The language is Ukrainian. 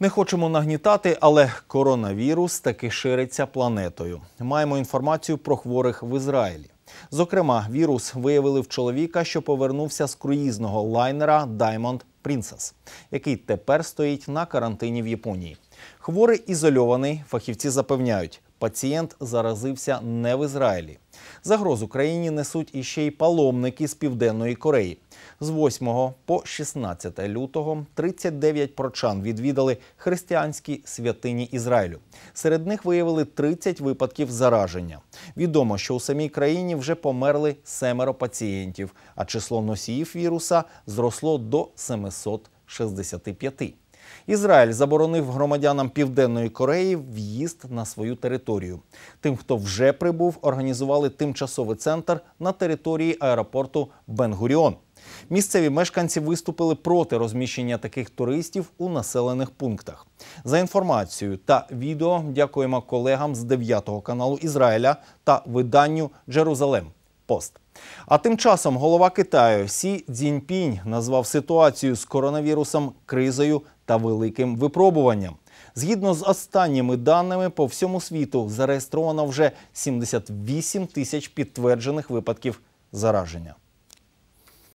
Не хочемо нагнітати, але коронавірус таки шириться планетою. Маємо інформацію про хворих в Ізраїлі. Зокрема, вірус виявили в чоловіка, що повернувся з круїзного лайнера Diamond Princess, який тепер стоїть на карантині в Японії. Хворий ізольований, фахівці запевняють, Пацієнт заразився не в Ізраїлі. Загроз Україні несуть іще й паломники з Південної Кореї. З 8 по 16 лютого 39 прочан відвідали християнські святині Ізраїлю. Серед них виявили 30 випадків зараження. Відомо, що у самій країні вже померли семеро пацієнтів, а число носіїв віруса зросло до 765. Ізраїль заборонив громадянам Південної Кореї в'їзд на свою територію. Тим, хто вже прибув, організували тимчасовий центр на території аеропорту Бенгуріон. Місцеві мешканці виступили проти розміщення таких туристів у населених пунктах. За інформацією та відео дякуємо колегам з 9 каналу Ізраїля та виданню Джерузалем. Пост. А тим часом голова Китаю Сі Цзіньпінь назвав ситуацію з коронавірусом кризою та великим випробуванням. Згідно з останніми даними, по всьому світу зареєстровано вже 78 тисяч підтверджених випадків зараження.